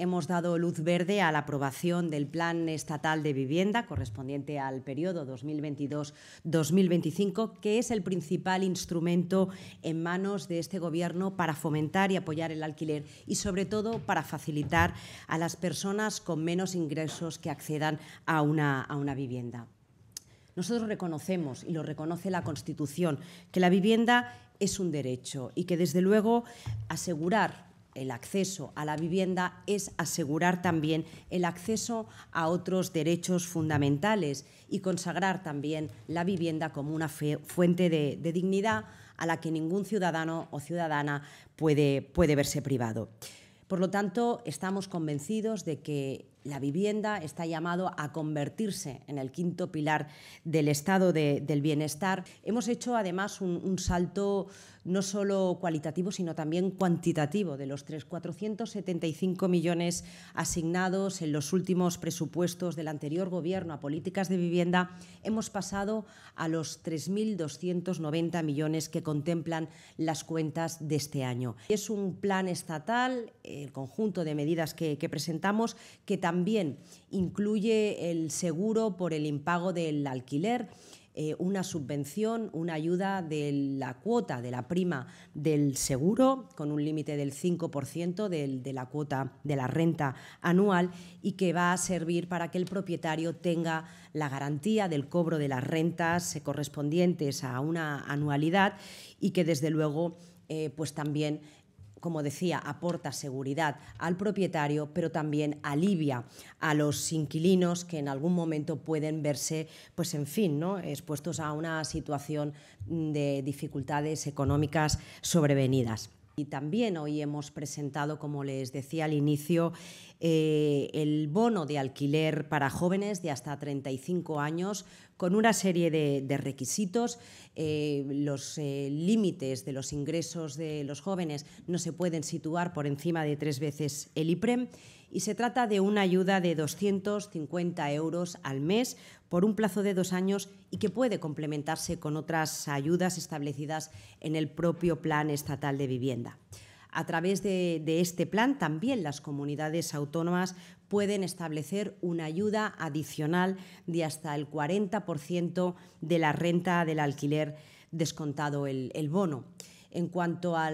hemos dado luz verde a la aprobación del Plan Estatal de Vivienda correspondiente al periodo 2022-2025, que es el principal instrumento en manos de este Gobierno para fomentar y apoyar el alquiler y, sobre todo, para facilitar a las personas con menos ingresos que accedan a una, a una vivienda. Nosotros reconocemos, y lo reconoce la Constitución, que la vivienda es un derecho y que, desde luego, asegurar el acceso a la vivienda es asegurar también el acceso a otros derechos fundamentales y consagrar también la vivienda como una fuente de, dignidad a la que ningún ciudadano o ciudadana puede, verse privado. Por lo tanto, estamos convencidos de que la vivienda está llamado a convertirse en el quinto pilar del estado del bienestar. Hemos hecho además un, un salto no solo cualitativo, sino también cuantitativo, de los 3.475 475 millones asignados en los últimos presupuestos del anterior Gobierno a políticas de vivienda, hemos pasado a los 3.290 millones que contemplan las cuentas de este año. Es un plan estatal, el conjunto de medidas que presentamos, que también incluye el seguro por el impago del alquiler eh, una subvención, una ayuda de la cuota, de la prima del seguro, con un límite del 5% de la cuota de la renta anual y que va a servir para que el propietario tenga la garantía del cobro de las rentas correspondientes a una anualidad y que desde luego eh, pues también como decía, aporta seguridad al propietario, pero también alivia a los inquilinos que en algún momento pueden verse, pues en fin, ¿no? expuestos a una situación de dificultades económicas sobrevenidas. Y también hoy hemos presentado, como les decía al inicio, eh, el bono de alquiler para jóvenes de hasta 35 años con una serie de, requisitos. Eh, los eh, límites de los ingresos de los jóvenes no se pueden situar por encima de tres veces el IPREM y se trata de una ayuda de 250 euros al mes por un plazo de dos años y que puede complementarse con otras ayudas establecidas en el propio Plan Estatal de Vivienda. A través de, este plan, también las comunidades autónomas pueden establecer una ayuda adicional de hasta el 40% de la renta del alquiler descontado el bono. En cuanto a,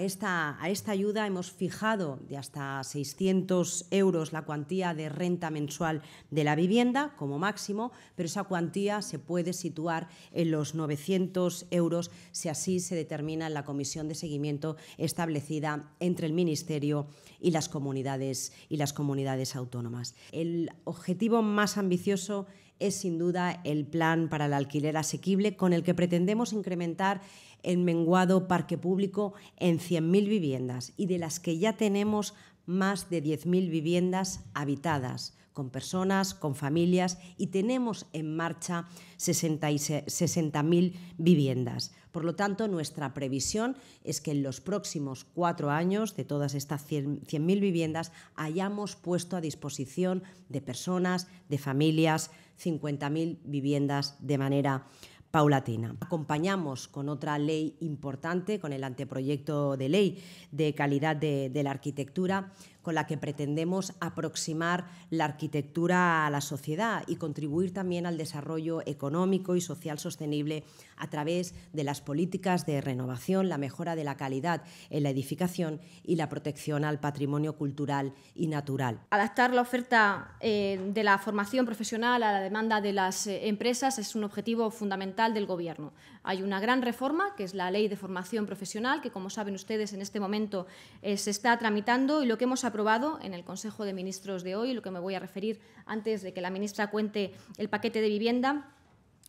esta, ayuda, hemos fijado de hasta 600 euros la cuantía de renta mensual de la vivienda como máximo, pero esa cuantía se puede situar en los 900 euros si así se determina en la comisión de seguimiento establecida entre el Ministerio y las comunidades, y las comunidades autónomas. El objetivo más ambicioso es sin duda el plan para el alquiler asequible con el que pretendemos incrementar el menguado parque público en 100.000 viviendas y de las que ya tenemos más de 10.000 viviendas habitadas con personas, con familias y tenemos en marcha 60.000 viviendas. Por lo tanto, nuestra previsión es que en los próximos cuatro años de todas estas 100.000 viviendas hayamos puesto a disposición de personas, de familias, 50.000 viviendas de manera paulatina. Acompañamos con otra ley importante, con el anteproyecto de ley de calidad de, la arquitectura, con la que pretendemos aproximar la arquitectura a la sociedad y contribuir también al desarrollo económico y social sostenible a través de las políticas de renovación, la mejora de la calidad en la edificación y la protección al patrimonio cultural y natural. Adaptar la oferta eh, de la formación profesional a la demanda de las eh, empresas es un objetivo fundamental del Gobierno. Hay una gran reforma, que es la Ley de Formación Profesional, que como saben ustedes en este momento eh, se está tramitando y lo que hemos aprobado en el Consejo de Ministros de hoy, lo que me voy a referir antes de que la ministra cuente el paquete de vivienda,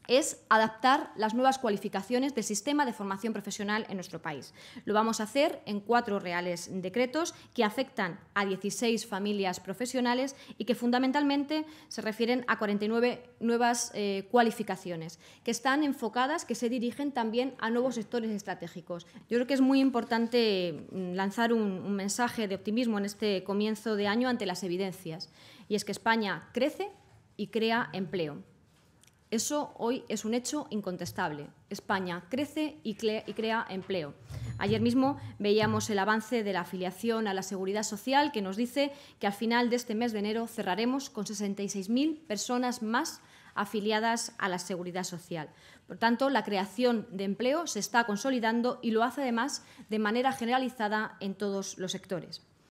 es adaptar las nuevas cualificaciones del sistema de formación profesional en nuestro país. Lo vamos a hacer en cuatro reales decretos que afectan a 16 familias profesionales y que fundamentalmente se refieren a 49 nuevas eh, cualificaciones que están enfocadas, que se dirigen también a nuevos sectores estratégicos. Yo creo que es muy importante mm, lanzar un mensaje de optimismo en este comienzo de año ante las evidencias y es que España crece y crea empleo. Eso hoy es un hecho incontestable. España crece y, crea empleo. Ayer mismo veíamos el avance de la afiliación a la Seguridad Social que nos dice que al final de este mes de enero cerraremos con 66.000 personas más afiliadas a la Seguridad Social. Por tanto, la creación de empleo se está consolidando y lo hace además de manera generalizada en todos los sectores.